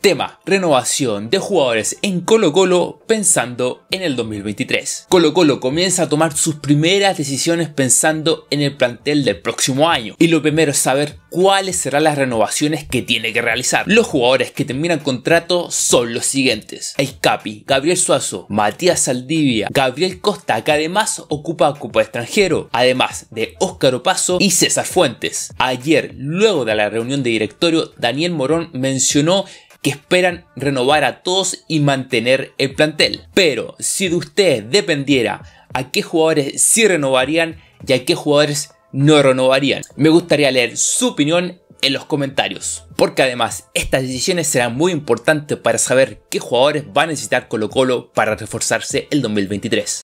Tema, renovación de jugadores en Colo Colo pensando en el 2023. Colo Colo comienza a tomar sus primeras decisiones pensando en el plantel del próximo año. Y lo primero es saber cuáles serán las renovaciones que tiene que realizar. Los jugadores que terminan contrato son los siguientes. Escapi, Gabriel Suazo, Matías Saldivia, Gabriel Costa, que además ocupa Copa Extranjero, además de Óscar Opaso y César Fuentes. Ayer, luego de la reunión de directorio, Daniel Morón mencionó que esperan renovar a todos y mantener el plantel. Pero si de ustedes dependiera a qué jugadores sí renovarían y a qué jugadores no renovarían, me gustaría leer su opinión en los comentarios. Porque además estas decisiones serán muy importantes para saber qué jugadores va a necesitar Colo Colo para reforzarse el 2023.